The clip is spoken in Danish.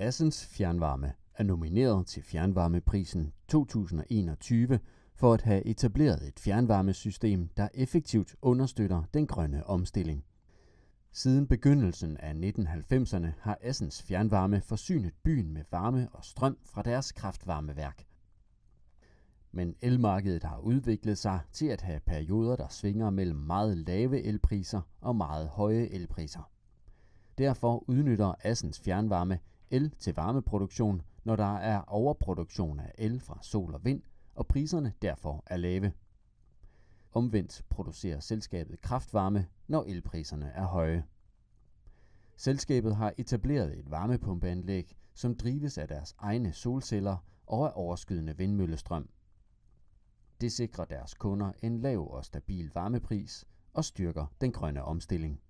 Assens Fjernvarme er nomineret til Fjernvarmeprisen 2021 for at have etableret et fjernvarmesystem, der effektivt understøtter den grønne omstilling. Siden begyndelsen af 1990'erne har Assens Fjernvarme forsynet byen med varme og strøm fra deres kraftvarmeværk. Men elmarkedet har udviklet sig til at have perioder, der svinger mellem meget lave elpriser og meget høje elpriser. Derfor udnytter Assens Fjernvarme el til varmeproduktion, når der er overproduktion af el fra sol og vind, og priserne derfor er lave. Omvendt producerer selskabet kraftvarme, når elpriserne er høje. Selskabet har etableret et varmepumpeanlæg, som drives af deres egne solceller og af overskydende vindmøllestrøm. Det sikrer deres kunder en lav og stabil varmepris og styrker den grønne omstilling.